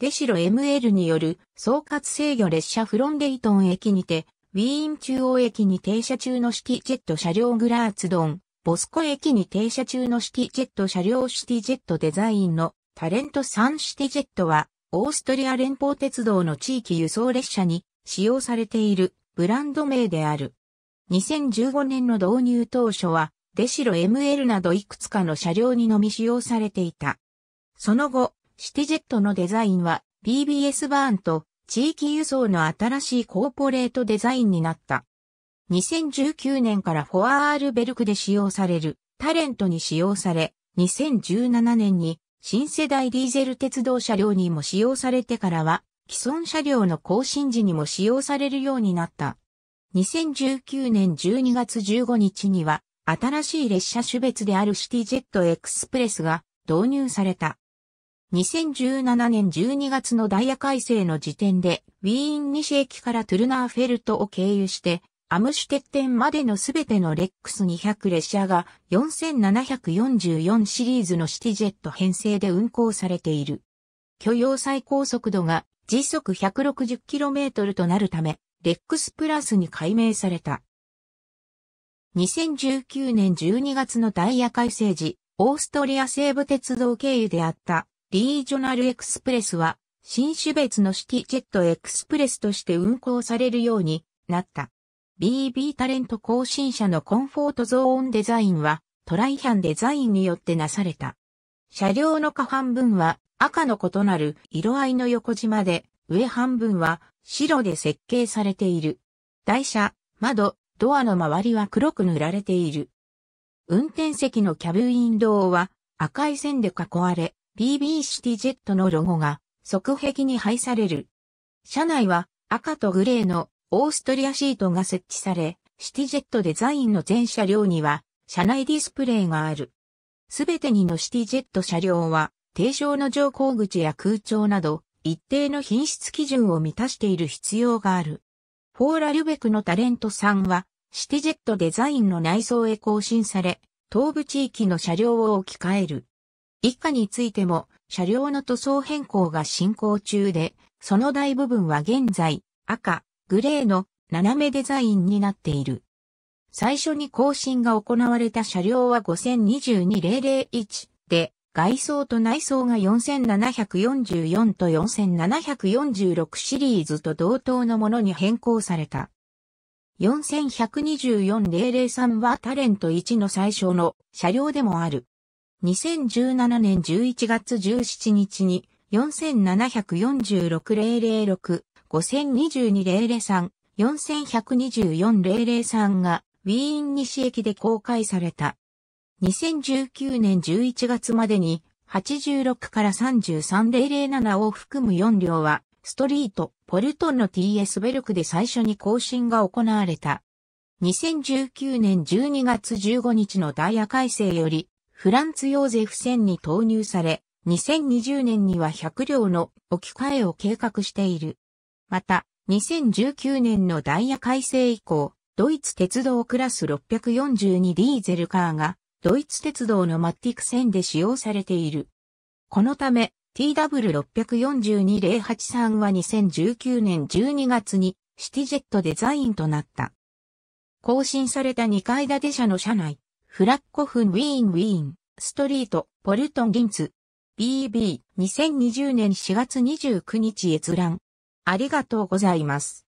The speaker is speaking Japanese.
デシロ ML による総括制御列車フロンデイトン駅にて、ウィーン中央駅に停車中のシティジェット車両グラーツドン、ボスコ駅に停車中のシティジェット車両シティジェットデザインのタレントサンシティジェットは、オーストリア連邦鉄道の地域輸送列車に使用されているブランド名である。2015年の導入当初は、デシロ ML などいくつかの車両にのみ使用されていた。その後、シティジェットのデザインは BBS バーンと地域輸送の新しいコーポレートデザインになった。2019年からフォアアールベルクで使用されるタレントに使用され、2017年に新世代ディーゼル鉄道車両にも使用されてからは、既存車両の更新時にも使用されるようになった。2019年12月15日には、新しい列車種別であるシティジェットエクスプレスが導入された。2017年12月のダイヤ改正の時点で、ウィーン西駅からトゥルナーフェルトを経由して、アムシュテッテンまでのすべてのレックス200列車が4744シリーズのシティジェット編成で運行されている。許容最高速度が時速 160km となるため、レックスプラスに改名された。2019年12月のダイヤ改正時、オーストリア西部鉄道経由であったリージョナルエクスプレスは、新種別のシティジェットエクスプレスとして運行されるようになった。BB タレント更新車のコンフォートゾーンデザインは、トライハンデザインによってなされた。車両の下半分は赤の異なる色合いの横縞で、上半分は白で設計されている。台車、窓、ドアの周りは黒く塗られている。運転席のキャブウィンドウは赤い線で囲われ、BB シティジェットのロゴが側壁に配される。車内は赤とグレーのオーストリアシートが設置され、シティジェットデザインの全車両には車内ディスプレイがある。すべてにのシティジェット車両は、低床の乗降口や空調など、一定の品質基準を満たしている必要がある。フォーラ・リュベクのタレントさんは、シティジェットデザインの内装へ更新され、東部地域の車両を置き換える。一家についても車両の塗装変更が進行中で、その大部分は現在赤、グレーの斜めデザインになっている。最初に更新が行われた車両は5022001で、外装と内装が4744と4746シリーズと同等のものに変更された。4124003はタレント1の最初の車両でもある。2017年11月17日に4 7 4 6 0 0 6 5 0 2 2 0 0 3 4124-003がウィーン西駅で公開された。2019年11月までに86から33007を含む4両はストリート、ポルトンの TS ベルクで最初に更新が行われた。2019年12月15日のダイヤ改正よりフランツ・ヨーゼフ船に投入され、2020年には100両の置き換えを計画している。また、2019年のダイヤ改正以降、ドイツ鉄道クラス6 4 2ディーゼルカーが、ドイツ鉄道のマッティク線で使用されている。このため、TW642083 は2019年12月にシティジェットデザインとなった。更新された2階建て車の車内、フラッコフンウィーンウィーン、ストリート、ポルトンギンツ。BB2020 年4月29日閲覧。ありがとうございます。